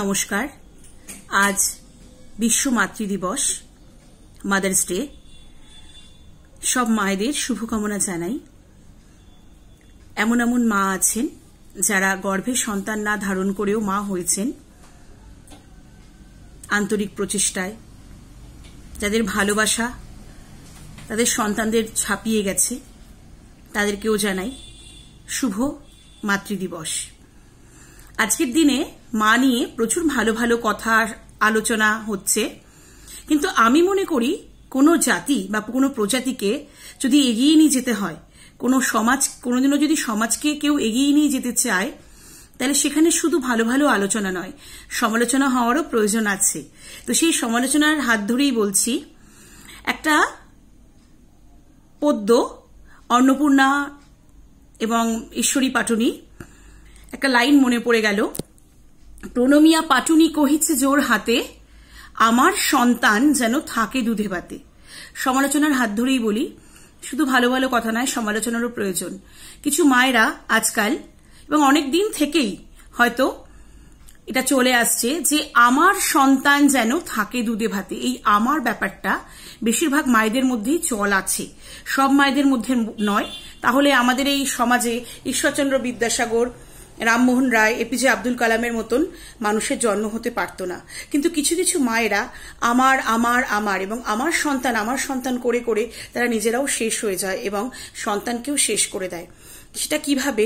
নমস্কার আজ বিশ্ব মাতৃদিবস মাদার্স ডে সব মায়েদের শুভকামনা জানাই এমন এমন মা আছেন যারা গর্ভে সন্তান না ধারণ করেও মা হয়েছেন আন্তরিক প্রচেষ্টায় যাদের ভালোবাসা তাদের সন্তানদের ছাপিয়ে গেছে তাদেরকেও জানাই শুভ মাতৃদিবস আজকের দিনে মা নিয়ে প্রচুর ভালো ভালো কথা আলোচনা হচ্ছে কিন্তু আমি মনে করি কোনো জাতি বা কোনো প্রজাতিকে যদি এগিয়ে নিয়ে যেতে হয় কোনো সমাজ কোনোদিনও যদি সমাজকে কেউ এগিয়ে নিয়ে যেতে চায় তাহলে সেখানে শুধু ভালো ভালো আলোচনা নয় সমালোচনা হওয়ারও প্রয়োজন আছে তো সেই সমালোচনার হাত ধরেই বলছি একটা পদ্য অন্নপূর্ণা এবং ঈশ্বরী পাটনী একটা লাইন মনে পড়ে গেল প্রণমিয়া পাটুনি কহিছে জোর হাতে আমার সন্তান যেন থাকে দুধে ভাতে সমালোচনার হাত ধরেই বলি শুধু ভালো ভালো কথা নয় সমালোচনারও প্রয়োজন কিছু মায়েরা আজকাল এবং অনেক দিন থেকেই হয়তো এটা চলে আসছে যে আমার সন্তান যেন থাকে দুধে ভাতে এই আমার ব্যাপারটা বেশিরভাগ মায়েদের মধ্যেই চল আছে সব মায়েদের মধ্যে নয় তাহলে আমাদের এই সমাজে ঈশ্বরচন্দ্র বিদ্যাসাগর রামমোহন রায় এপিজে আব্দুল কালামের মতন মানুষের জন্ম হতে পারত না কিন্তু কিছু কিছু মায়েরা আমার আমার আমার এবং আমার সন্তান আমার সন্তান করে করে তারা নিজেরাও শেষ হয়ে যায় এবং সন্তানকেও শেষ করে দেয় সেটা কিভাবে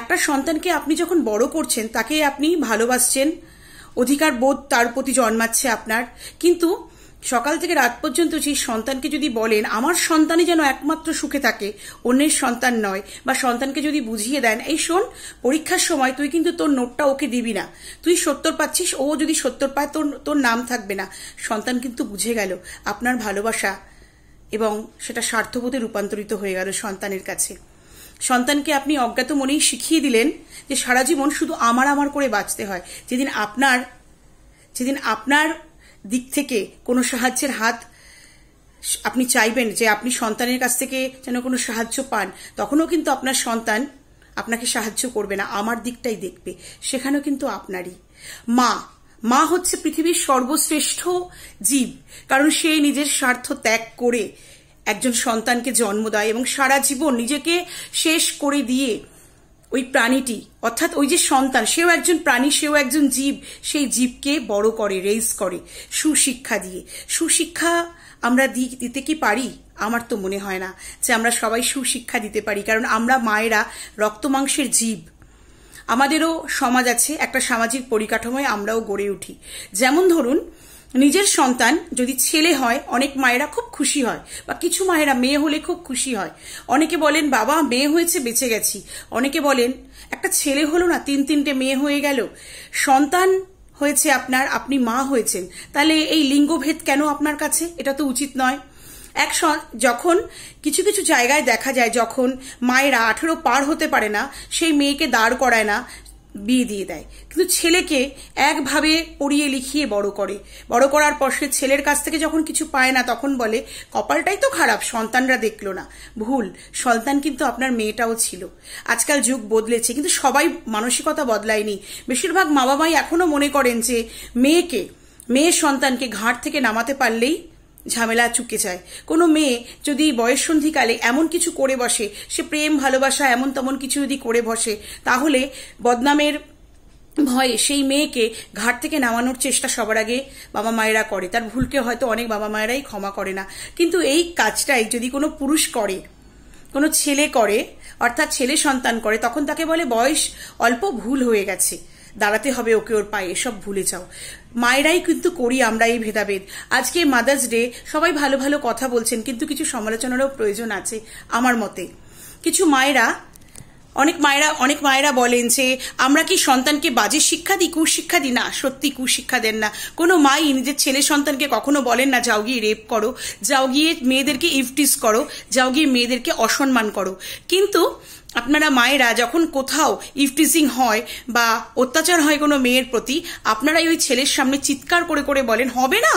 একটা সন্তানকে আপনি যখন বড় করছেন তাকে আপনি ভালোবাসছেন অধিকার বোধ তার প্রতি জন্মাচ্ছে আপনার কিন্তু সকাল থেকে রাত পর্যন্ত সেই সন্তানকে যদি বলেন আমার সন্তানই যেন একমাত্র সুখে থাকে অন্যের সন্তান নয় বা সন্তানকে যদি বুঝিয়ে দেন এই শোন পরীক্ষার সময় তুই কিন্তু তোর নোটটা ওকে দিবি না তুই সত্তর পাচ্ছিস ও যদি সত্তর পায় তোর তোর নাম থাকবে না সন্তান কিন্তু বুঝে গেল আপনার ভালোবাসা এবং সেটা স্বার্থবোধে রূপান্তরিত হয়ে গেল সন্তানের কাছে সন্তানকে আপনি অজ্ঞাত মনেই শিখিয়ে দিলেন যে সারা জীবন শুধু আমার আমার করে বাঁচতে হয় যেদিন আপনার যেদিন আপনার দিক থেকে কোনো সাহায্যের হাত আপনি চাইবেন যে আপনি সন্তানের কাছ থেকে যেন কোনো সাহায্য পান তখনও কিন্তু আপনার সন্তান আপনাকে সাহায্য করবে না আমার দিকটাই দেখবে সেখানেও কিন্তু আপনারই মা মা হচ্ছে পৃথিবীর সর্বশ্রেষ্ঠ জীব কারণ সে নিজের স্বার্থ ত্যাগ করে একজন সন্তানকে জন্ম দেয় এবং সারা জীবন নিজেকে শেষ করে দিয়ে ওই প্রাণীটি অর্থাৎ ওই যে সন্তান সেও একজন প্রাণী সেও একজন জীব সেই জীবকে বড় করে রেজ করে সুশিক্ষা দিয়ে সুশিক্ষা আমরা দিতে কি পারি আমার তো মনে হয় না যে আমরা সবাই সুশিক্ষা দিতে পারি কারণ আমরা মায়েরা রক্ত মাংসের জীব আমাদেরও সমাজ আছে একটা সামাজিক পরিকাঠামোয় আমরাও গড়ে উঠি যেমন ধরুন নিজের সন্তান যদি ছেলে হয় অনেক মায়েরা খুব খুশি হয় বা কিছু মায়েরা মেয়ে হলে খুব খুশি হয় অনেকে বলেন বাবা মেয়ে হয়েছে বেঁচে গেছি অনেকে বলেন একটা ছেলে হলো না তিন তিনটে মেয়ে হয়ে গেল সন্তান হয়েছে আপনার আপনি মা হয়েছেন তাহলে এই লিঙ্গভেদ কেন আপনার কাছে এটা তো উচিত নয় এক যখন কিছু কিছু জায়গায় দেখা যায় যখন মায়েরা আঠেরো পার হতে পারে না সেই মেয়েকে দাঁড় করায় না বিয়ে দিয়ে দেয় কিন্তু ছেলেকে একভাবে পড়িয়ে লিখিয়ে বড় করে বড় করার পর সে ছেলের কাছ থেকে যখন কিছু পায় না তখন বলে কপালটাই তো খারাপ সন্তানরা দেখলো না ভুল সন্তান কিন্তু আপনার মেয়েটাও ছিল আজকাল যুগ বদলেছে কিন্তু সবাই মানসিকতা বদলায়নি বেশিরভাগ মা বাবাই এখনও মনে করেন যে মেয়েকে মেয়ের সন্তানকে ঘাট থেকে নামাতে পারলেই ঝামেলা চুকে যায় কোনো মেয়ে যদি বয়স সন্ধিকালে এমন কিছু করে বসে সে প্রেম ভালোবাসা এমন তেমন কিছু যদি করে বসে তাহলে বদনামের ভয়ে সেই মেয়েকে ঘাট থেকে নামানোর চেষ্টা সবার আগে বাবা মায়েরা করে তার ভুলকে হয়তো অনেক বাবা মায়েরাই ক্ষমা করে না কিন্তু এই কাজটাই যদি কোনো পুরুষ করে কোনো ছেলে করে অর্থাৎ ছেলে সন্তান করে তখন তাকে বলে বয়স অল্প ভুল হয়ে গেছে দাঁড়াতে হবে ওকে ওর পায়ে এসব ভুলে যাও মায়েরাই কিন্তু করি আমরা এই ভেদাভেদ আজকে মাদার্স ডে সবাই ভালো ভালো কথা বলছেন কিন্তু কিছু সমালোচনারও প্রয়োজন আছে আমার মতে কিছু মায়েরা অনেক মায়েরা অনেক মায়েরা বলেন যে আমরা কি সন্তানকে বাজে শিক্ষা দিই কুশিক্ষা দিই না সত্যি কুশিক্ষা দেন না কোনো মাই নিজের ছেলে সন্তানকে কখনো বলেন না যাও গিয়ে রেপ করো যাও গিয়ে মেয়েদেরকে ইফটিস করো যাও গিয়ে মেয়েদেরকে অসম্মান করো কিন্তু আপনারা মায়েরা যখন কোথাও ইফটিজিং হয় বা অত্যাচার হয় কোনো মেয়ের প্রতি আপনারাই ওই ছেলের সামনে চিৎকার করে করে বলেন হবে না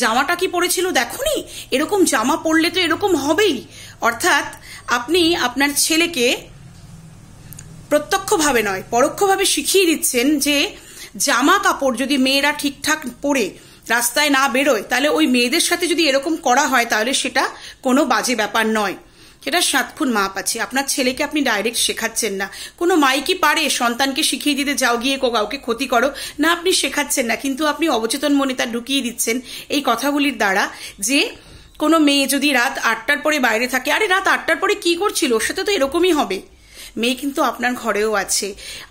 জামাটা কি পড়েছিল দেখনি এরকম জামা পরলে তো এরকম হবেই অর্থাৎ আপনি আপনার ছেলেকে প্রত্যক্ষভাবে নয় পরোক্ষভাবে শিখিয়ে দিচ্ছেন যে জামা কাপড় যদি মেয়েরা ঠিকঠাক পরে রাস্তায় না বেরোয় তাহলে ওই মেয়েদের সাথে যদি এরকম করা হয় তাহলে সেটা কোনো বাজে ব্যাপার নয় সেটা সাত খুন মাপ আছে আপনার ছেলেকে আপনি ডাইরেক্ট শেখাচ্ছেন না কোনো মাই কি পারে সন্তানকে শিখিয়ে দিতে যাও গিয়ে কো কাউকে ক্ষতি করো না আপনি শেখাচ্ছেন না কিন্তু আপনি অবচেতন মনে তার ঢুকিয়ে দিচ্ছেন এই কথাগুলির দ্বারা যে কোনো মেয়ে যদি রাত আটটার পরে বাইরে থাকে আরে রাত আটটার পরে কি করছিল ওর সাথে তো এরকমই হবে মেয়ে কিন্তু আপনার ঘরেও আছে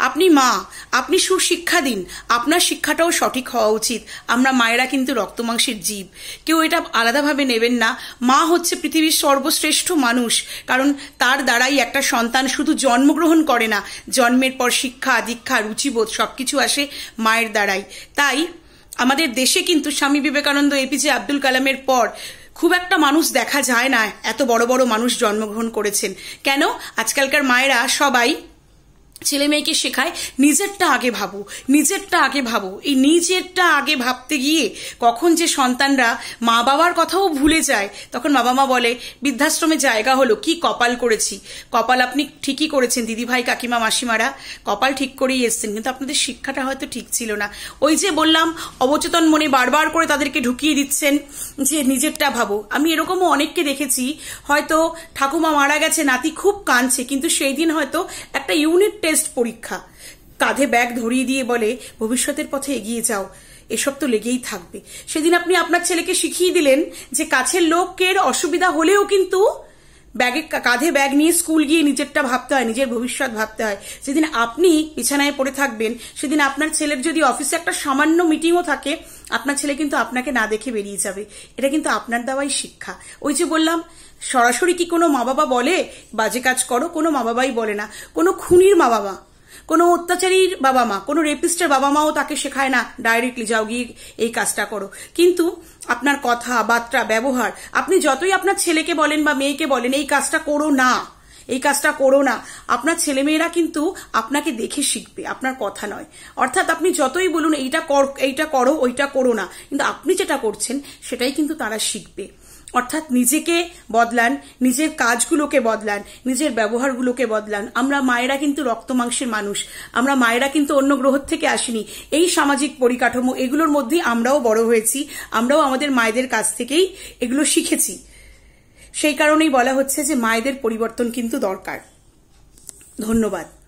আপনি মা আপনি সুশিক্ষা দিন আপনার শিক্ষাটাও সঠিক হওয়া উচিত আমরা মায়েরা কিন্তু রক্তমাংসের জীব কেউ এটা আলাদাভাবে নেবেন না মা হচ্ছে পৃথিবীর সর্বশ্রেষ্ঠ মানুষ কারণ তার দ্বারাই একটা সন্তান শুধু জন্মগ্রহণ করে না জন্মের পর শিক্ষা দীক্ষা রুচিবোধ সব কিছু আসে মায়ের দ্বারাই তাই আমাদের দেশে কিন্তু স্বামী বিবেকানন্দ এপিজে আব্দুল কালামের পর খুব একটা মানুষ দেখা যায় না এত বড় বড় মানুষ জন্মগ্রহণ করেছেন কেন আজকালকার মায়েরা সবাই ছেলে মেয়েকে শেখায় নিজেরটা আগে ভাবো নিজেরটা আগে ভাবো এই নিজেরটা আগে ভাবতে গিয়ে কখন যে সন্তানরা মা বাবার কথাও ভুলে যায় তখন বাবা মা বলে বৃদ্ধাশ্রমে জায়গা হলো কি কপাল করেছি কপাল আপনি ঠিকই করেছেন দিদিভাই কাকিমা মাসিমারা কপাল ঠিক করেই এসছেন কিন্তু আপনাদের শিক্ষাটা হয়তো ঠিক ছিল না ওই যে বললাম অবচেতন মনে বারবার করে তাদেরকে ঢুকিয়ে দিচ্ছেন যে নিজেরটা ভাবো আমি এরকমও অনেককে দেখেছি হয়তো ঠাকুমা মারা গেছে নাতি খুব কাঁদছে কিন্তু সেই দিন হয়তো একটা ইউনিট টেস্ট পরীক্ষা কাঁধে ব্যাগ ধরিয়ে দিয়ে বলে ভবিষ্যতের পথে এগিয়ে যাও এসব তো লেগেই থাকবে সেদিন আপনি আপনার ছেলেকে শিখিয়ে দিলেন যে কাছের লোকের অসুবিধা হলেও কিন্তু ব্যাগে কাঁধে ব্যাগ নিয়ে স্কুল গিয়ে নিজেরটা ভাবতে হয় নিজের ভবিষ্যৎ ভাবতে হয় সেদিন আপনি বিছানায় পড়ে থাকবেন সেদিন আপনার ছেলের যদি অফিসে একটা সামান্য মিটিংও থাকে আপনার ছেলে কিন্তু আপনাকে না দেখে বেরিয়ে যাবে এটা কিন্তু আপনার দেওয়াই শিক্ষা ওই যে বললাম সরাসরি কি কোনো মা বাবা বলে বাজে কাজ করো কোনো মা বাবাই বলে না কোনো খুনির মা বাবা কোনো অত্যাচারীর বাবা মা কোনো রেপিস্টের বাবা মাও তাকে শেখায় না ডাইরেক্টলি যাও গিয়ে এই কাজটা করো কিন্তু আপনার কথা বার্তা ব্যবহার আপনি যতই আপনার ছেলেকে বলেন বা মেয়েকে বলেন এই কাজটা করো না এই কাজটা করো না আপনার ছেলেমেয়েরা কিন্তু আপনাকে দেখে শিখবে আপনার কথা নয় অর্থাৎ আপনি যতই বলুন এইটা এইটা করো ওইটা করো না কিন্তু আপনি যেটা করছেন সেটাই কিন্তু তারা শিখবে অর্থাৎ নিজেকে বদলান নিজের কাজগুলোকে বদলান নিজের ব্যবহারগুলোকে বদলান আমরা মায়েরা কিন্তু রক্ত মাংসের মানুষ আমরা মায়েরা কিন্তু অন্য গ্রহ থেকে আসিনি এই সামাজিক পরিকাঠামো এগুলোর মধ্যেই আমরাও বড় হয়েছি আমরাও আমাদের মায়েদের কাছ থেকেই এগুলো শিখেছি সেই কারণেই বলা হচ্ছে যে মায়েদের পরিবর্তন কিন্তু দরকার ধন্যবাদ